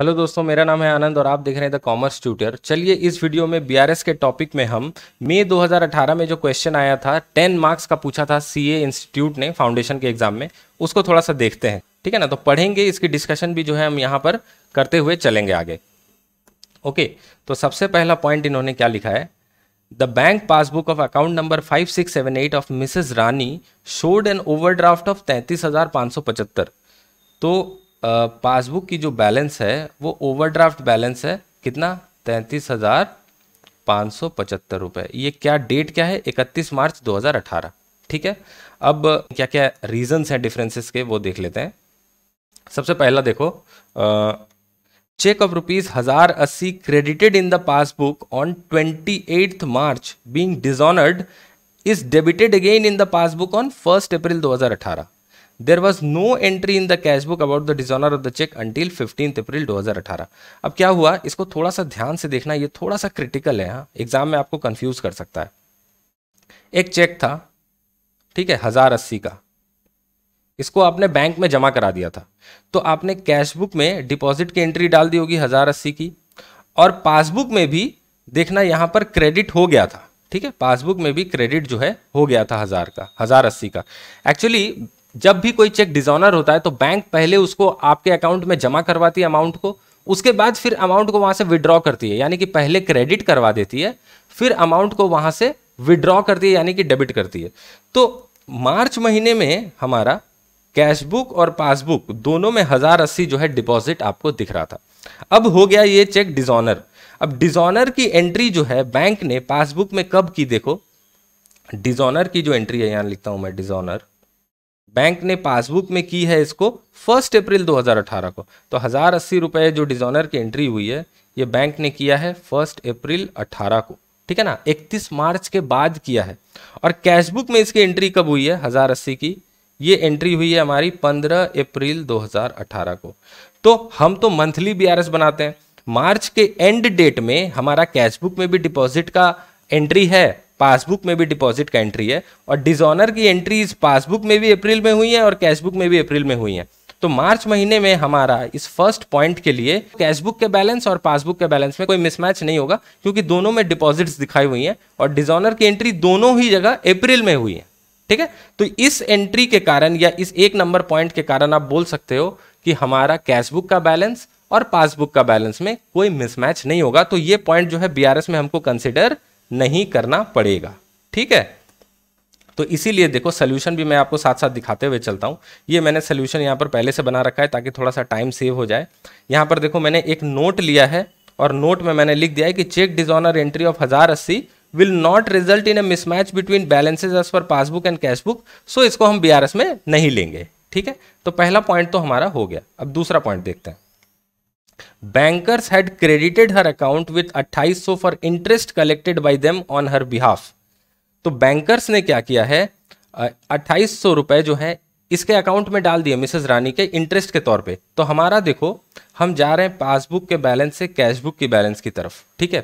Hello दोस्तों मेरा नाम है आनंद और आप देख रहे हैं द कॉमर्स ट्यूटर चलिए इस वीडियो में बीआरएस के टॉपिक में हम मई 2018 में जो क्वेश्चन आया था 10 मार्क्स का पूछा था सीए इंस्टीट्यूट ने फाउंडेशन के एग्जाम में उसको थोड़ा सा देखते हैं ठीक है ना तो पढ़ेंगे इसकी डिस्कशन भी जो है हम यहाँ पर करते हुए चलेंगे आगे ओके तो सबसे पहला पॉइंट इन्होंने क्या लिखा है The bank passbook of account number 5678 of Mrs Rani showed an over of तैंतीस तो पासबुक की जो बैलेंस है वो ओवरड्राफ्ट बैलेंस है कितना तैंतीस हज़ार पाँच सौ पचहत्तर रुपये ये क्या डेट क्या है इकतीस मार्च दो हज़ार अठारह ठीक है अब क्या क्या रीजंस हैं डिफरेंसेस के वो देख लेते हैं सबसे पहला देखो चेक ऑफ रुपीज हजार अस्सी credited in the passbook on twenty eighth March being dishonoured is debited again in the passbook on first April दो हजार अठारह there was no entry in the cash book about the dishonour of the cheque until fifteen April 2018 अब क्या हुआ इसको थोड़ा सा ध्यान से देखना ये थोड़ा सा क्रिटिकल है एग्जाम हाँ। में आपको कंफ्यूज कर सकता है एक चेक था ठीक है हजार अस्सी का इसको आपने बैंक में जमा करा दिया था तो आपने कैश बुक में डिपॉजिट की एंट्री डाल दी होगी हजार अस्सी की और पासबुक में भी देखना यहां पर क्रेडिट हो गया था ठीक है पासबुक में भी क्रेडिट जो है हो गया था हजार का हजार अस्सी का एक्चुअली जब भी कोई चेक डिजोनर होता है तो बैंक पहले उसको आपके अकाउंट में जमा करवाती है अमाउंट को उसके बाद फिर अमाउंट को वहां से विड्रॉ करती है यानी कि पहले क्रेडिट करवा देती है फिर अमाउंट को वहां से विड्रॉ करती है यानी कि डेबिट करती है तो मार्च महीने में हमारा कैशबुक और पासबुक दोनों में हजार अस्सी जो है डिपॉजिट आपको दिख रहा था अब हो गया ये चेक डिजोनर अब डिजोनर की एंट्री जो है बैंक ने पासबुक में कब की देखो डिजोनर की जो एंट्री है यहां लिखता हूं मैं डिजोनर बैंक ने पासबुक में की है इसको फर्स्ट अप्रैल 2018 को तो हज़ार अस्सी रुपये जो डिजोनर की एंट्री हुई है ये बैंक ने किया है फर्स्ट अप्रैल 18 को ठीक है ना 31 मार्च के बाद किया है और कैशबुक में इसकी एंट्री कब हुई है हज़ार अस्सी की ये एंट्री हुई है हमारी 15 अप्रैल 2018 को तो हम तो मंथली बी बनाते हैं मार्च के एंड डेट में हमारा कैशबुक में भी डिपॉजिट का एंट्री है पासबुक में भी डिपॉजिट का एंट्री है और डिजोनर की एंट्रीज पासबुक में भी अप्रैल में हुई है और कैशबुक में भी अप्रैल में हुई है तो मार्च महीने में हमारा इस फर्स्ट पॉइंट के लिए कैशबुक के बैलेंस और पासबुक के बैलेंस में कोई मिसमैच नहीं होगा क्योंकि दोनों में डिपॉजिट्स दिखाई हुई हैं और डिजोनर की एंट्री दोनों ही जगह अप्रैल में हुई है ठीक है तो इस एंट्री के कारण या इस एक नंबर पॉइंट के कारण आप बोल सकते हो कि हमारा कैशबुक का बैलेंस और पासबुक का बैलेंस में कोई मिसमैच नहीं होगा तो ये पॉइंट जो है बीआरएस में हमको कंसिडर नहीं करना पड़ेगा ठीक है तो इसीलिए देखो सोल्यूशन भी मैं आपको साथ साथ दिखाते हुए चलता हूँ ये मैंने सोल्यूशन यहाँ पर पहले से बना रखा है ताकि थोड़ा सा टाइम सेव हो जाए यहाँ पर देखो मैंने एक नोट लिया है और नोट में मैंने लिख दिया है कि चेक डिजॉनर एंट्री ऑफ हज़ार अस्सी will not result in a mismatch between balances as per passbook and cash book so इसको हम बी में नहीं लेंगे ठीक है तो पहला पॉइंट तो हमारा हो गया अब दूसरा पॉइंट देखते हैं Bankers had credited her account with 2800 for interest collected by them on her behalf. तो बैंकर्स ने क्या किया है अट्ठाईस सौ रुपए जो है इसके अकाउंट में डाल दिए मिसेस रानी के इंटरेस्ट के तौर पे तो हमारा देखो हम जा रहे हैं पासबुक के बैलेंस से कैशबुक की बैलेंस की तरफ ठीक है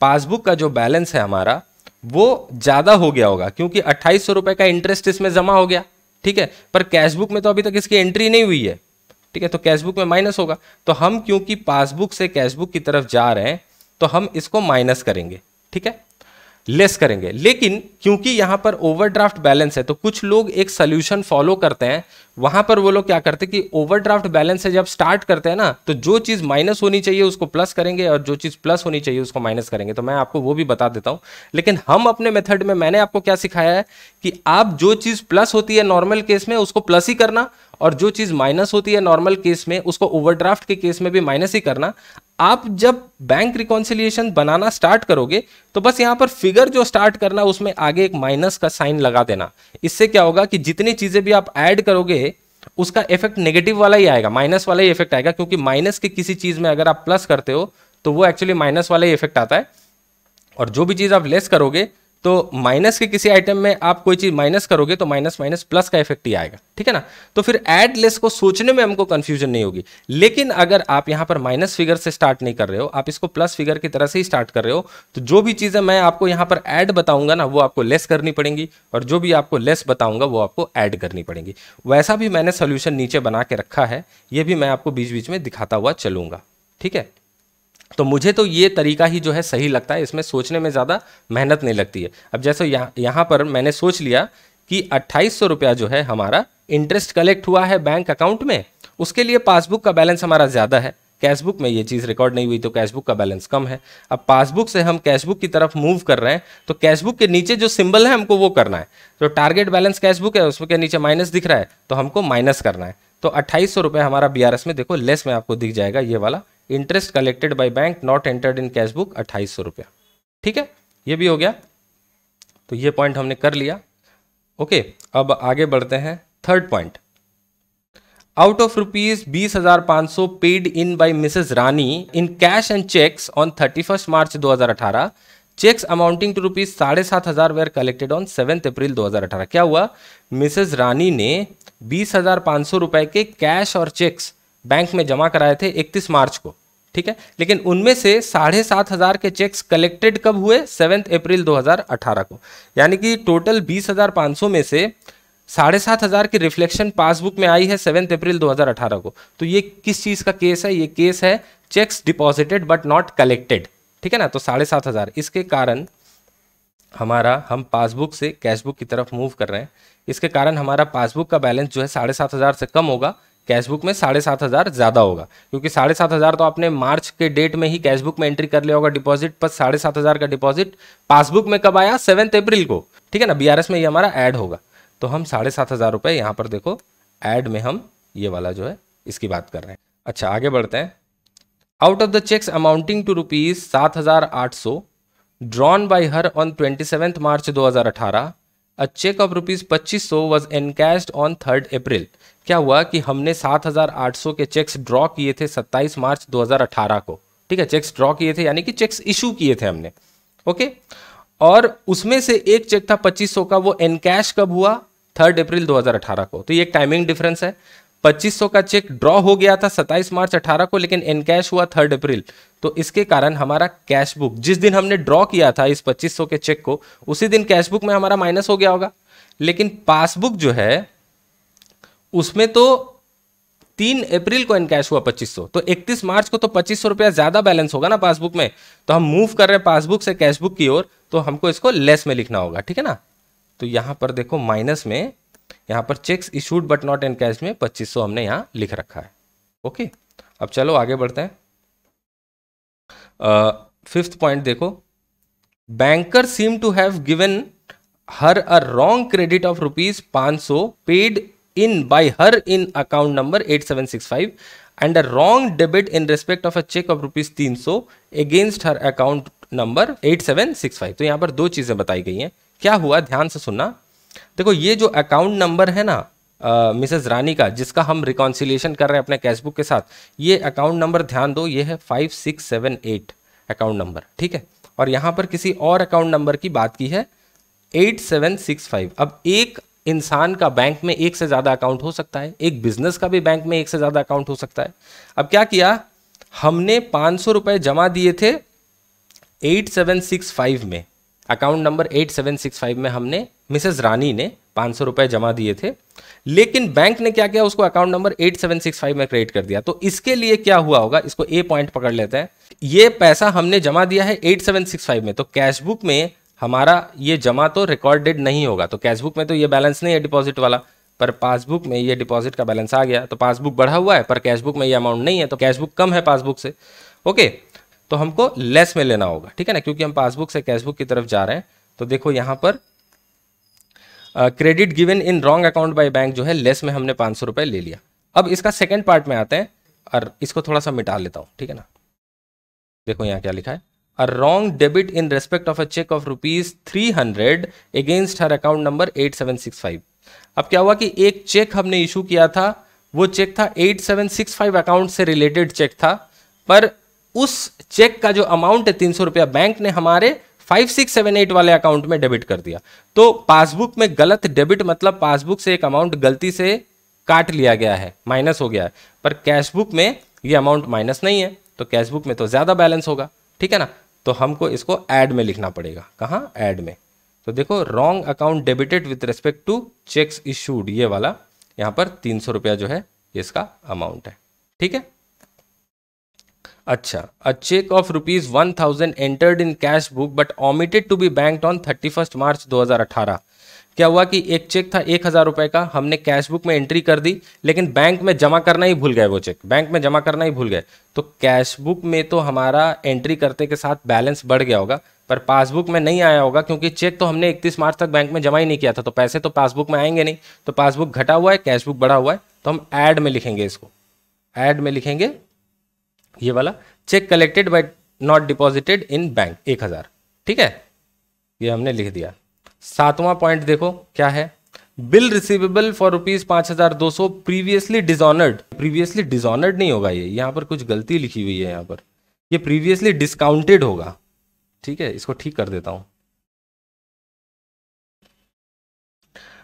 पासबुक का जो बैलेंस है हमारा वो ज़्यादा हो गया होगा क्योंकि अट्ठाईस सौ रुपये का इंटरेस्ट इसमें जमा हो गया ठीक है पर कैशबुक में तो अभी तक इसकी एंट्री नहीं हुई है ठीक है तो कैशबुक में माइनस होगा तो हम क्योंकि पासबुक से कैशबुक की तरफ जा रहे हैं तो हम इसको माइनस करेंगे ठीक है लेस करेंगे लेकिन क्योंकि यहां पर ओवरड्राफ्ट बैलेंस है तो कुछ लोग एक सोल्यूशन फॉलो करते हैं वहां पर वो लोग क्या करते हैं कि ओवरड्राफ्ट बैलेंस है जब स्टार्ट करते हैं ना तो जो चीज़ माइनस होनी चाहिए उसको प्लस करेंगे और जो चीज़ प्लस होनी चाहिए उसको माइनस करेंगे तो मैं आपको वो भी बता देता हूं लेकिन हम अपने मेथड में मैंने आपको क्या सिखाया है कि आप जो चीज़ प्लस होती है नॉर्मल केस में उसको प्लस ही करना और जो चीज़ माइनस होती है नॉर्मल केस में उसको ओवरड्राफ्ट के केस में भी माइनस ही करना आप जब बैंक रिकॉन्सिलिएशन बनाना स्टार्ट करोगे तो बस यहाँ पर फिगर जो स्टार्ट करना उसमें आगे एक माइनस का साइन लगा देना इससे क्या होगा कि जितनी चीज़ें भी आप ऐड करोगे उसका इफेक्ट नेगेटिव वाला ही आएगा माइनस वाला ही इफेक्ट आएगा क्योंकि माइनस के किसी चीज़ में अगर आप प्लस करते हो तो वो एक्चुअली माइनस वाला ही इफेक्ट आता है और जो भी चीज़ आप लेस करोगे तो माइनस के किसी आइटम में आप कोई चीज़ माइनस करोगे तो माइनस माइनस प्लस का इफेक्ट ही आएगा ठीक है ना तो फिर एड लेस को सोचने में हमको कंफ्यूजन नहीं होगी लेकिन अगर आप यहां पर माइनस फिगर से स्टार्ट नहीं कर रहे हो आप इसको प्लस फिगर की तरह से ही स्टार्ट कर रहे हो तो जो भी चीज़ें मैं आपको यहां पर एड बताऊंगा ना वो आपको लेस करनी पड़ेंगी और जो भी आपको लेस बताऊंगा वो आपको एड करनी पड़ेंगी वैसा भी मैंने सोल्यूशन नीचे बना के रखा है यह भी मैं आपको बीच बीच में दिखाता हुआ चलूंगा ठीक है तो मुझे तो ये तरीका ही जो है सही लगता है इसमें सोचने में ज़्यादा मेहनत नहीं लगती है अब जैसे यहाँ यहाँ पर मैंने सोच लिया कि अट्ठाईस सौ रुपया जो है हमारा इंटरेस्ट कलेक्ट हुआ है बैंक अकाउंट में उसके लिए पासबुक का बैलेंस हमारा ज़्यादा है कैशबुक में ये चीज़ रिकॉर्ड नहीं हुई तो कैशबुक का बैलेंस कम है अब पासबुक से हम कैशबुक की तरफ मूव कर रहे हैं तो कैशबुक के नीचे जो सिंबल है हमको वो करना है तो टारगेट बैलेंस कैशबुक है उसमें के नीचे माइनस दिख रहा है तो हमको माइनस करना है तो अट्ठाईस सौ हमारा बी में देखो लेस में आपको दिख जाएगा ये वाला interest collected by bank not entered in cash book अट्ठाईस सौ रुपया ठीक है ये भी हो गया तो ये पॉइंट हमने कर लिया ओके अब आगे बढ़ते हैं third point out of rupees बीस हजार पांच सौ paid in by Mrs Rani in cash and cheques on thirty first March दो हजार अठारह चेक्स अमाउंटिंग टू रुपीज साढ़े सात हजार were collected on seventh April दो हजार अठारह क्या हुआ मिसेज रानी ने बीस हजार पांच सौ रुपए के कैश और चेक्स बैंक में जमा कराए थे इकतीस मार्च को ठीक है लेकिन उनमें से साढ़े सात हज़ार के चेक्स कलेक्टेड कब हुए सेवेंथ अप्रैल 2018 को यानी कि टोटल बीस हज़ार सौ में से साढ़े सात हज़ार की रिफ्लेक्शन पासबुक में आई है सेवेंथ अप्रैल 2018 को तो ये किस चीज़ का केस है ये केस है cheques deposited but not collected ठीक है ना तो साढ़े सात हज़ार इसके कारण हमारा हम पासबुक से कैशबुक की तरफ मूव कर रहे हैं इसके कारण हमारा पासबुक का बैलेंस जो है साढ़े सात हज़ार से कम होगा कैशबुक में साढ़े सात हज़ार ज़्यादा होगा क्योंकि साढ़े सात हज़ार तो आपने मार्च के डेट में ही कैशबुक में एंट्री कर लिया होगा डिपॉजिट पर साढ़े सात हज़ार का डिपॉजिट पासबुक में कब आया सेवन्थ अप्रैल को ठीक है ना बी में ये हमारा ऐड होगा तो हम साढ़े सात हज़ार रुपये यहाँ पर देखो ऐड में हम ये वाला जो है इसकी बात कर रहे हैं अच्छा आगे बढ़ते हैं out of the cheques amounting to rupees सात हज़ार आठ सौ drawn by her on twenty seventh March दो हज़ार अठारह अ चेक ऑफ रुपीज़ पच्चीस सौ was encashed on third April क्या हुआ कि हमने 7,800 के चेक्स ड्रॉ किए थे 27 मार्च 2018 को ठीक है चेक्स ड्रॉ किए थे यानी कि चेक्स इशू किए थे हमने ओके और उसमें से एक चेक था 2500 का वो एनकैश कब हुआ थर्ड अप्रैल 2018 को तो ये एक टाइमिंग डिफरेंस है 2500 का चेक ड्रॉ हो गया था 27 मार्च 18 को लेकिन इनकैश हुआ थर्ड अप्रैल तो इसके कारण हमारा कैश बुक जिस दिन हमने ड्रॉ किया था इस 2500 के चेक को उसी दिन कैश बुक में हमारा माइनस हो गया होगा लेकिन पासबुक जो है उसमें तो तीन अप्रैल को इनकैश हुआ 2500 तो 31 मार्च को तो पच्चीस सौ रुपया ज्यादा बैलेंस होगा ना पासबुक में तो हम मूव कर रहे हैं पासबुक से कैशबुक की ओर तो हमको इसको लेस में लिखना होगा ठीक है ना तो यहां पर देखो माइनस में यहाँ पर cheques issued but not encash में 2500 हमने यहाँ लिख रखा है ओके अब चलो आगे बढ़ते हैं फिफ्थ पॉइंट देखो banker seem to have given her a wrong credit of rupees पाँच सौ paid in by her in account number eight seven six five and a wrong debit in respect of a cheque of rupees तीन सौ against her account number eight seven six five तो यहां पर दो चीज़ें बताई गई हैं क्या हुआ ध्यान से सुनना देखो ये जो अकाउंट नंबर है ना मिसेस रानी का जिसका हम रिकॉन्सिलेशन कर रहे हैं अपने कैशबुक के साथ ये अकाउंट नंबर ध्यान दो ये है five six seven eight account number ठीक है और यहाँ पर किसी और अकाउंट नंबर की बात की है एट सेवन सिक्स फाइव अब एक इंसान का बैंक में एक से ज़्यादा अकाउंट हो सकता है एक बिजनेस का भी बैंक में एक से ज़्यादा अकाउंट हो सकता है अब क्या किया हमने पाँच जमा दिए थे एट में अकाउंट नंबर 8765 में हमने मिसेज रानी ने पाँच सौ रुपये जमा दिए थे लेकिन बैंक ने क्या किया उसको अकाउंट नंबर 8765 में क्रेडिट कर दिया तो इसके लिए क्या हुआ होगा इसको ए पॉइंट पकड़ लेते हैं ये पैसा हमने जमा दिया है 8765 में तो कैशबुक में हमारा ये जमा तो रिकॉर्डेड नहीं होगा तो कैशबुक में तो ये बैलेंस नहीं है डिपॉजिट वाला पर पासबुक में ये डिपॉजिट का बैलेंस आ गया तो पासबुक बढ़ा हुआ है पर कैशबुक में ये अमाउंट नहीं है तो कैशबुक कम है पासबुक से ओके तो हमको लेस में लेना होगा ठीक है ना क्योंकि हम पासबुक से कैशबुक की तरफ जा रहे हैं तो देखो यहां पर credit given in wrong account by bank जो है लेस में हमने पांच सौ ले लिया अब इसका सेकेंड पार्ट में आते हैं और इसको थोड़ा सा मिटा लेता हूं ठीक है ना देखो यहां क्या लिखा है a wrong debit in respect of a cheque of rupees three hundred against her account number eight seven six five अब क्या हुआ कि एक चेक हमने इशू किया था वो चेक था eight seven six five account से रिलेटेड चेक था पर उस चेक का जो अमाउंट है तीन सौ रुपया बैंक ने हमारे फाइव सिक्स सेवन एट वाले अकाउंट में डेबिट कर दिया तो पासबुक में गलत डेबिट मतलब पासबुक से एक अमाउंट गलती से काट लिया गया है माइनस हो गया है पर कैशबुक में ये अमाउंट माइनस नहीं है तो कैशबुक में तो ज़्यादा बैलेंस होगा ठीक है ना तो हमको इसको एड में लिखना पड़ेगा कहाँ एड में तो देखो wrong account debited with respect to cheques issued ये वाला यहाँ पर तीन सौ रुपया जो है इसका अमाउंट है ठीक है अच्छा a cheque of rupees one thousand entered in cash book but omitted to be bank on thirty first March दो हज़ार अठारह क्या हुआ कि एक चेक था एक हज़ार रुपये का हमने कैश बुक में एंट्री कर दी लेकिन बैंक में जमा करना ही भूल गए वो चेक बैंक में जमा करना ही भूल गए तो कैश बुक में तो हमारा एंट्री करते के साथ बैलेंस बढ़ गया होगा पर पासबुक में नहीं आया होगा क्योंकि चेक तो हमने 31 मार्च तक बैंक में जमा ही नहीं किया था तो पैसे तो पासबुक में आएंगे नहीं तो पासबुक घटा हुआ है कैशबुक बढ़ा हुआ है तो हम ऐड में लिखेंगे इसको ऐड में लिखेंगे ये वाला cheque collected by not deposited in bank एक हज़ार ठीक है ये हमने लिख दिया सातवां पॉइंट देखो क्या है बिल रिसीवेबल फॉर रुपीज पांच हज़ार दो सौ प्रीवियसली डिजॉनर्ड प्रीवियसली डिजॉनर्ड नहीं होगा ये यहां पर कुछ गलती लिखी हुई है यहां पर ये प्रीवियसली डिस्काउंटेड होगा ठीक है इसको ठीक कर देता हूं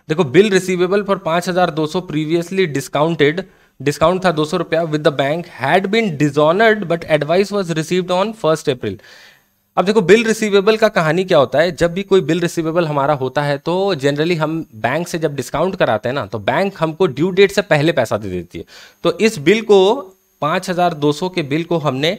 देखो बिल रिसीवेबल फॉर पांच हज़ार दो सौ प्रीवियसली डिस्काउंटेड डिस्काउंट था दो सौ रुपया with the bank had been dishonoured but advice was received on first April अब देखो बिल रिसीवेबल का कहानी क्या होता है जब भी कोई बिल रिसीवेबल हमारा होता है तो जनरली हम बैंक से जब डिस्काउंट कराते हैं ना तो बैंक हमको ड्यू डेट से पहले पैसा दे देती है तो इस बिल को हजार दो सौ के बिल को हमने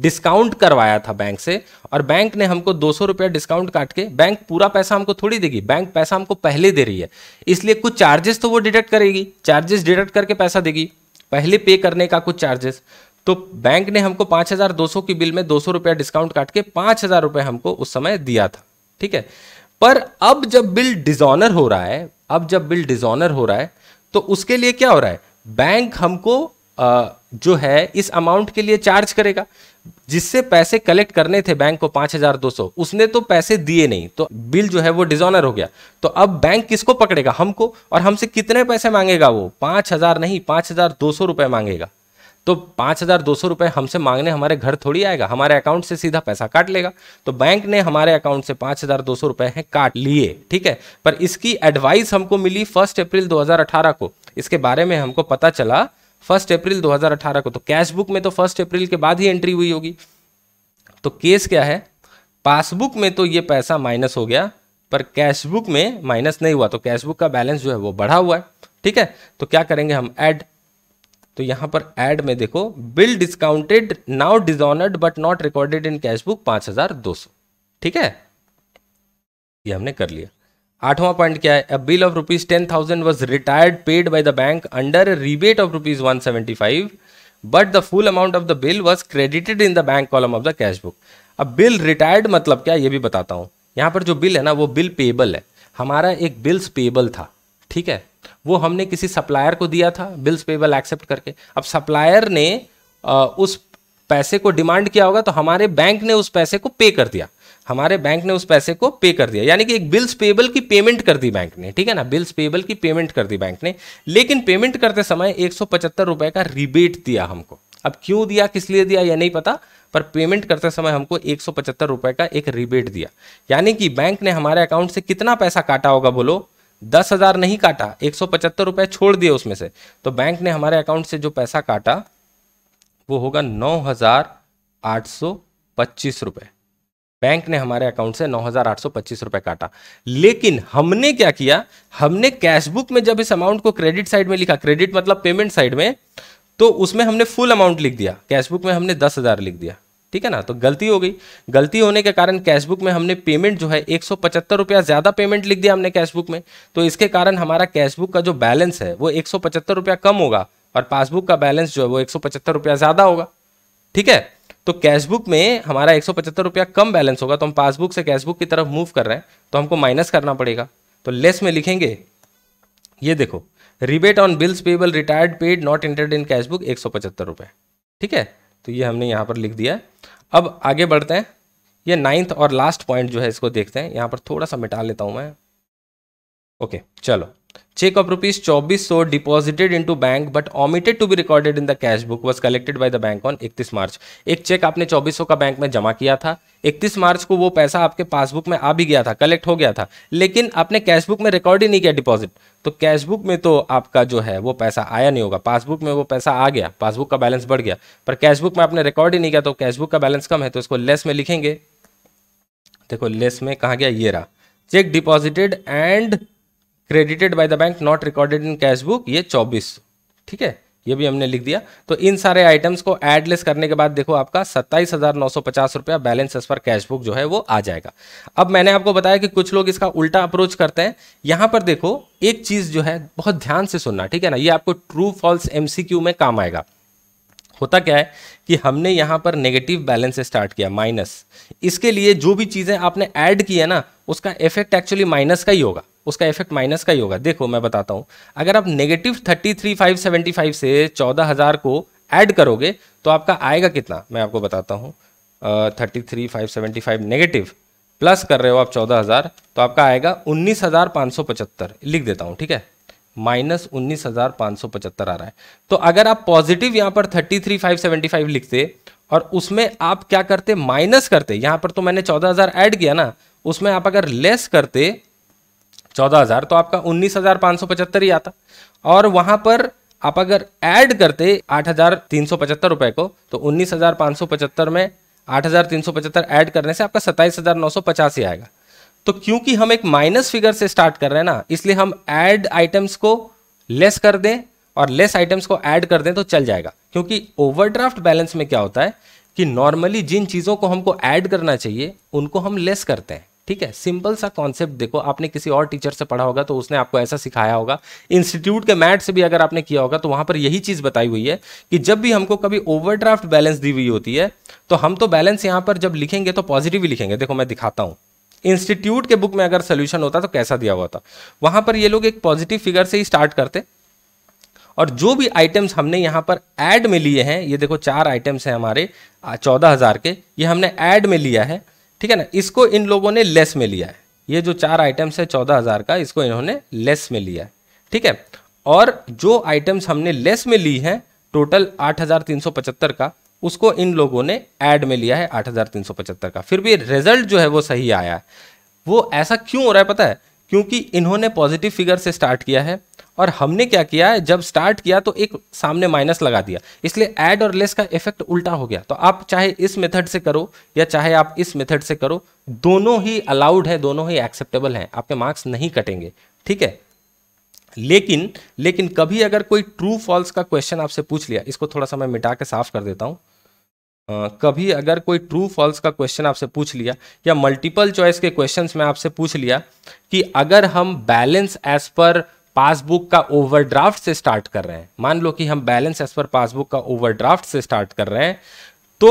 डिस्काउंट करवाया था बैंक से और बैंक ने हमको दो सौ रुपया डिस्काउंट काट के बैंक पूरा पैसा हमको थोड़ी देगी बैंक पैसा हमको पहले दे रही है इसलिए कुछ चार्जेस तो वो डिडक्ट करेगी चार्जेस डिडक्ट करके पैसा देगी पहले पे करने का कुछ चार्जेस तो बैंक ने हमको पांच हज़ार दो सौ की बिल में दो सौ रुपया डिस्काउंट काट के पांच हज़ार रुपये हमको उस समय दिया था ठीक है पर अब जब बिल डिजॉनर हो रहा है अब जब बिल डिजॉनर हो रहा है तो उसके लिए क्या हो रहा है बैंक हमको जो है इस अमाउंट के लिए चार्ज करेगा जिससे पैसे कलेक्ट करने थे बैंक को 5,200 उसने तो पैसे दिए नहीं तो बिल जो है वो डिजोनर हो गया तो अब बैंक किसको पकड़ेगा हमको और हमसे कितने पैसे मांगेगा वो 5,000 नहीं 5,200 रुपए दो सौ मांगेगा तो 5,200 हज़ार दो सौ तो हमसे मांगने हमारे घर थोड़ी आएगा हमारे अकाउंट से सीधा पैसा काट लेगा तो बैंक ने हमारे अकाउंट से पांच हज़ार दो सौ हैं काट लिए ठीक है पर इसकी एडवाइस हमको मिली फर्स्ट अप्रैल 2018 को इसके बारे में हमको पता चला फर्स्ट अप्रैल 2018 को तो कैश बुक में तो फर्स्ट अप्रैल के बाद ही एंट्री हुई होगी तो केस क्या है पासबुक में तो ये पैसा माइनस हो गया पर कैश बुक में माइनस नहीं हुआ तो कैश बुक का बैलेंस जो है वो बढ़ा हुआ है ठीक है तो क्या करेंगे हम ऐड तो यहां पर ऐड में देखो bill discounted now dishonoured but not recorded in cash book हजार दो सौ ठीक है ये हमने कर लिया आठवां पॉइंट क्या है bill of rupees ten thousand was retired paid by the bank under rebate of rupees one seventy five but the full amount of the bill was credited in the bank column of the cash book अब bill retired मतलब क्या ये भी बताता हूँ यहाँ पर जो बिल है ना वो बिल पेबल है हमारा एक बिल्स पेबल था ठीक है वो हमने किसी सप्लायर को दिया था बिल्स पेबल एक्सेप्ट करके अब सप्लायर ने आ, उस पैसे को डिमांड किया होगा तो हमारे बैंक ने उस पैसे को पे कर दिया हमारे बैंक ने उस पैसे को पे कर दिया यानी कि एक बिल्स पेबल की पेमेंट कर दी बैंक ने ठीक है ना बिल्स पेबल की पेमेंट कर दी बैंक ने लेकिन पेमेंट करते समय एक रुपए का रिबेट दिया हमको अब क्यों दिया किस लिए दिया यह नहीं पता पर पेमेंट करते समय हमको एक रुपए का एक रिबेट दिया यानी कि बैंक ने हमारे अकाउंट से कितना पैसा काटा होगा बोलो दस हज़ार नहीं काटा एक सौ पचहत्तर रुपये छोड़ दिए उसमें से तो बैंक ने हमारे अकाउंट से जो पैसा काटा वो होगा नौ हज़ार आठ सौ पच्चीस रुपये बैंक ने हमारे अकाउंट से नौ हजार आठ सौ पच्चीस रुपए काटा लेकिन हमने क्या किया हमने कैशबुक में जब इस अमाउंट को क्रेडिट साइड में लिखा क्रेडिट मतलब पेमेंट साइड में तो उसमें हमने फुल अमाउंट लिख दिया कैशबुक में हमने दस हजार लिख दिया ठीक है ना तो गलती हो गई गलती होने के कारण कैशबुक में हमने पेमेंट जो है एक सौ पचहत्तर रुपया ज़्यादा पेमेंट लिख दिया हमने कैशबुक में तो इसके कारण हमारा कैशबुक का जो बैलेंस है वो एक सौ पचहत्तर रुपया कम होगा और पासबुक का बैलेंस जो है वो एक सौ पचहत्तर रुपया ज़्यादा होगा ठीक है तो कैशबुक में हमारा एक रुपया कम बैलेंस होगा तो हम पासबुक से कैशबुक की तरफ मूव कर रहे हैं तो हमको माइनस करना पड़ेगा तो लेस में लिखेंगे ये देखो rebate on bills payable retired paid not entered in cashbook एक सौ पचहत्तर ठीक है तो ये हमने यहाँ पर लिख दिया है अब आगे बढ़ते हैं ये नाइन्थ और लास्ट पॉइंट जो है इसको देखते हैं यहाँ पर थोड़ा सा मिटा लेता हूँ मैं ओके चलो रुपीज चौबीस rupees 2400 into bank but omitted to be recorded in the cash book was collected by the bank on इकतीस मार्च एक चेक आपने सौ का बैंक में जमा किया था इकतीस मार्च को वो पैसा आपके पासबुक में आ भी गया था कलेक्ट हो गया था लेकिन आपने कैश बुक में रिकॉर्ड ही नहीं किया डिपॉजिट तो कैश बुक में तो आपका जो है वो पैसा आया नहीं होगा पासबुक में वो पैसा आ गया पासबुक का बैलेंस बढ़ गया पर कैश बुक में आपने रिकॉर्ड ही नहीं किया तो कैश बुक का बैलेंस कम है तो इसको लेस में लिखेंगे देखो लेस में कहा गया ये रहा cheque deposited and credited by the bank not recorded in cash book ये चौबीस ठीक है ये भी हमने लिख दिया तो इन सारे आइटम्स को एडलेस करने के बाद देखो आपका सत्ताईस हजार नौ सौ पचास रुपया balance as per cash book जो है वो आ जाएगा अब मैंने आपको बताया कि कुछ लोग इसका उल्टा अप्रोच करते हैं यहां पर देखो एक चीज जो है बहुत ध्यान से सुनना ठीक है ना ये आपको ट्रू फॉल्स एमसीक्यू में काम आएगा होता क्या है कि हमने यहाँ पर नेगेटिव बैलेंस स्टार्ट किया माइनस इसके लिए जो भी चीज़ें आपने ऐड की है ना उसका इफेक्ट एक्चुअली माइनस का ही होगा उसका इफेक्ट माइनस का ही होगा देखो मैं बताता हूँ अगर आप negative thirty three five seventy five से चौदह हज़ार को ऐड करोगे तो आपका आएगा कितना मैं आपको बताता हूँ thirty three five seventy five negative plus कर रहे हो आप चौदह हज़ार तो आपका आएगा उन्नीस हज़ार पाँच सौ पचहत्तर लिख देता हूँ ठीक है माइनस उन्नीस हज़ार पाँच सौ पचहत्तर आ रहा है तो अगर आप पॉजिटिव यहाँ पर thirty three five seventy five लिखते और उसमें आप क्या करते माइनस करते यहाँ पर तो मैंने चौदह हज़ार ऐड किया ना उसमें आप अगर लेस करते चौदह हज़ार तो आपका उन्नीस हज़ार पाँच सौ पचहत्तर ही आता और वहाँ पर आप अगर ऐड करते आठ हज़ार तीन सौ पचहत्तर रुपये को तो उन्नीस हज़ार पाँच सौ पचहत्तर में आठ हज़ार तीन सौ पचहत्तर ऐड करने से आपका सत्ताईस हज़ार नौ सौ पचास ही आएगा तो क्योंकि हम एक माइनस फिगर से स्टार्ट कर रहे हैं ना इसलिए हम ऐड आइटम्स को लेस कर दें और लेस आइटम्स को ऐड कर दें तो चल जाएगा क्योंकि ओवरड्राफ्ट बैलेंस में क्या होता है कि नॉर्मली जिन चीज़ों को हमको ऐड करना चाहिए उनको हम लेस करते हैं ठीक है सिंपल सा कॉन्सेप्ट देखो आपने किसी और टीचर से पढ़ा होगा तो उसने आपको ऐसा सिखाया होगा इंस्टीट्यूट के मैट से भी अगर आपने किया होगा तो वहां पर यही चीज बताई हुई है कि जब भी हमको कभी ओवरड्राफ्ट बैलेंस दी हुई होती है तो हम तो बैलेंस यहां पर जब लिखेंगे तो पॉजिटिव ही लिखेंगे देखो मैं दिखाता हूं इंस्टीट्यूट के बुक में अगर सोल्यूशन होता तो कैसा दिया हुआ था वहां पर ये लोग एक पॉजिटिव फिगर से ही स्टार्ट करते और जो भी आइटम्स हमने यहां पर एड में लिए हैं ये देखो चार आइटम्स हैं हमारे चौदह हज़ार के ये हमने एड में लिया है ठीक है ना इसको इन लोगों ने लेस में लिया है ये जो चार आइटम्स है चौदह हज़ार का इसको इन्होंने लेस में लिया है ठीक है और जो आइटम्स हमने लेस में ली हैं टोटल आठ हज़ार तीन सौ पचहत्तर का उसको इन लोगों ने ऐड में लिया है आठ का फिर भी रिजल्ट जो है वो सही आया है वो ऐसा क्यों हो रहा है पता है क्योंकि इन्होंने पॉजिटिव फिगर से स्टार्ट किया है और हमने क्या किया है जब स्टार्ट किया तो एक सामने माइनस लगा दिया इसलिए ऐड और लेस का इफेक्ट उल्टा हो गया तो आप चाहे इस मेथड से करो या चाहे आप इस मेथड से करो दोनों ही अलाउड है दोनों ही एक्सेप्टेबल हैं आपके मार्क्स नहीं कटेंगे ठीक है लेकिन लेकिन कभी अगर कोई ट्रू फॉल्स का क्वेश्चन आपसे पूछ लिया इसको थोड़ा सा मैं मिटा के साफ कर देता हूँ कभी अगर कोई ट्रू फॉल्स का क्वेश्चन आपसे पूछ लिया या मल्टीपल चॉइस के क्वेश्चन में आपसे पूछ लिया कि अगर हम बैलेंस एज पर पासबुक का ओवरड्राफ्ट से स्टार्ट कर रहे हैं मान लो कि हम बैलेंस एज पर पासबुक का ओवरड्राफ्ट से स्टार्ट कर रहे हैं तो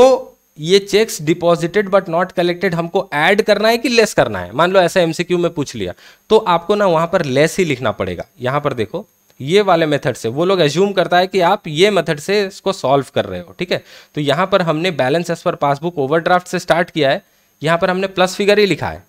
ये cheques deposited but not collected हमको ऐड करना है कि लेस करना है मान लो ऐसा एमसीक्यू में पूछ लिया तो आपको ना वहां पर लेस ही लिखना पड़ेगा यहां पर देखो ये वाले मेथड से वो लोग एज्यूम करता है कि आप ये मेथड से इसको सॉल्व कर रहे हो ठीक है तो यहाँ पर हमने balance as per passbook overdraft से स्टार्ट किया है यहाँ पर हमने प्लस फिगर ही लिखा है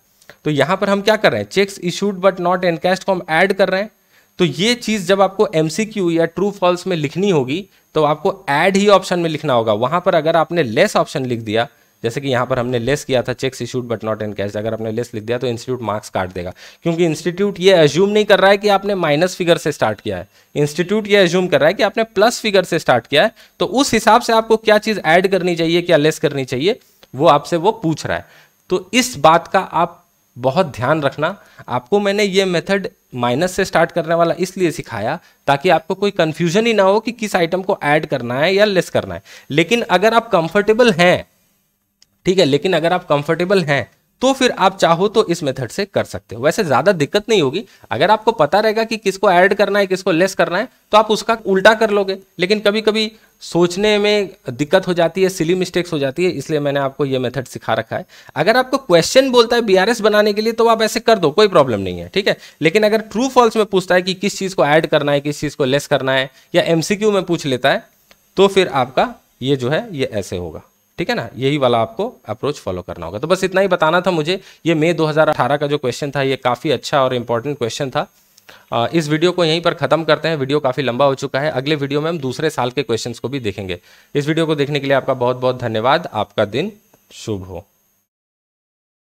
तो यहाँ पर हम क्या कर रहे हैं cheques issued but not encash को हम ऐड कर रहे हैं तो ये चीज़ जब आपको एम या ट्रू फॉल्स में लिखनी होगी तो आपको ऐड ही ऑप्शन में लिखना होगा वहाँ पर अगर आपने लेस ऑप्शन लिख दिया जैसे कि यहाँ पर हमने लेस किया था cheques issued but not in cash अगर आपने लेस लिख दिया तो इंस्टीट्यूट मार्क्स काट देगा क्योंकि इंस्टीट्यूट ये एज्यूम नहीं कर रहा है कि आपने माइनस फिगर से स्टार्ट किया है इंस्टीट्यूट ये एज्यूम कर रहा है कि आपने प्लस फिगर से स्टार्ट किया है तो उस हिसाब से आपको क्या चीज़ ऐड करनी चाहिए क्या लेस करनी चाहिए वो आपसे वो पूछ रहा है तो इस बात का आप बहुत ध्यान रखना आपको मैंने ये मेथड माइनस से स्टार्ट करने वाला इसलिए सिखाया ताकि आपको कोई कन्फ्यूजन ही ना हो कि किस आइटम को ऐड करना है या लेस करना है लेकिन अगर आप कंफर्टेबल हैं ठीक है लेकिन अगर आप कंफर्टेबल हैं तो फिर आप चाहो तो इस मेथड से कर सकते हो वैसे ज्यादा दिक्कत नहीं होगी अगर आपको पता रहेगा कि किसको ऐड करना है किसको लेस करना है तो आप उसका उल्टा कर लोगे लेकिन कभी कभी सोचने में दिक्कत हो जाती है सिली मिस्टेक्स हो जाती है इसलिए मैंने आपको ये मेथड सिखा रखा है अगर आपको क्वेश्चन बोलता है बीआरएस बनाने के लिए तो आप ऐसे कर दो कोई प्रॉब्लम नहीं है ठीक है लेकिन अगर ट्रू फॉल्स में पूछता है कि किस चीज़ को ऐड करना है किस चीज़ को लेस करना है या एमसीक्यू में पूछ लेता है तो फिर आपका ये जो है ये ऐसे होगा ठीक है ना यही वाला आपको अप्रोच फॉलो करना होगा तो बस इतना ही बताना था मुझे ये मई 2018 का जो क्वेश्चन था ये काफ़ी अच्छा और इंपॉर्टेंट क्वेश्चन था इस वीडियो को यहीं पर ख़त्म करते हैं वीडियो काफ़ी लंबा हो चुका है अगले वीडियो में हम दूसरे साल के क्वेश्चंस को भी देखेंगे इस वीडियो को देखने के लिए आपका बहुत बहुत धन्यवाद आपका दिन शुभ हो